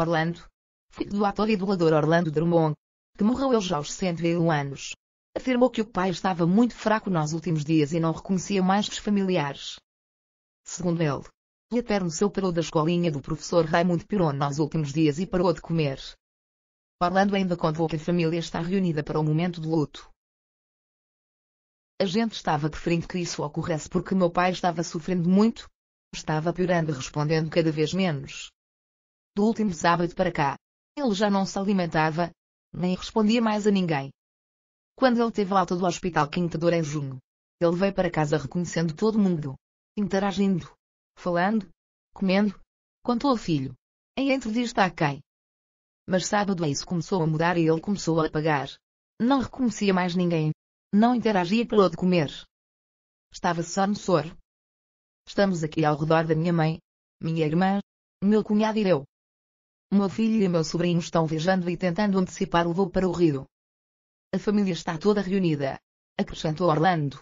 Orlando. Filho do ator e dublador Orlando Drummond, que morreu ele já aos 101 anos. Afirmou que o pai estava muito fraco nos últimos dias e não reconhecia mais os familiares. Segundo ele, eterno seu parou da escolinha do professor Raimundo Pirone nos últimos dias e parou de comer. Orlando ainda contou que a família está reunida para o momento de luto. A gente estava preferindo que isso ocorresse porque meu pai estava sofrendo muito. Estava piorando respondendo cada vez menos. Do último sábado para cá, ele já não se alimentava, nem respondia mais a ninguém. Quando ele teve alta do Hospital Quintador em junho, ele veio para casa reconhecendo todo mundo, interagindo, falando, comendo, contou ao filho. Em entrevista a quem? Mas sábado é isso começou a mudar e ele começou a apagar. Não reconhecia mais ninguém. Não interagia pelo de comer. Estava só no soro. Estamos aqui ao redor da minha mãe, minha irmã, meu cunhado e eu. Meu filho e meu sobrinho estão viajando e tentando antecipar o voo para o Rio. A família está toda reunida. Acrescentou Orlando.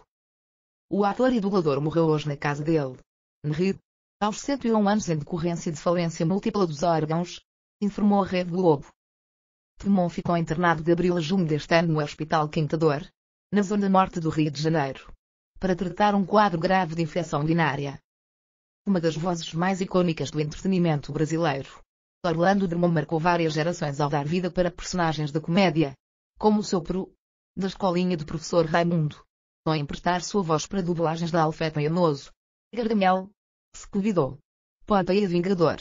O ator e dublador morreu hoje na casa dele. No Rio. Aos 101 anos em decorrência de falência múltipla dos órgãos, informou a Rede Globo. Tomon ficou internado de abril a junho deste ano no Hospital Quintador, na zona norte do Rio de Janeiro, para tratar um quadro grave de infecção urinária. Uma das vozes mais icônicas do entretenimento brasileiro. Orlando Drummond marcou várias gerações ao dar vida para personagens da comédia. Como o seu Peru, da escolinha do professor Raimundo. Ou emprestar sua voz para dublagens da Alfeto e Amoso. Gargamel. Scooby-Doo. e Vingador.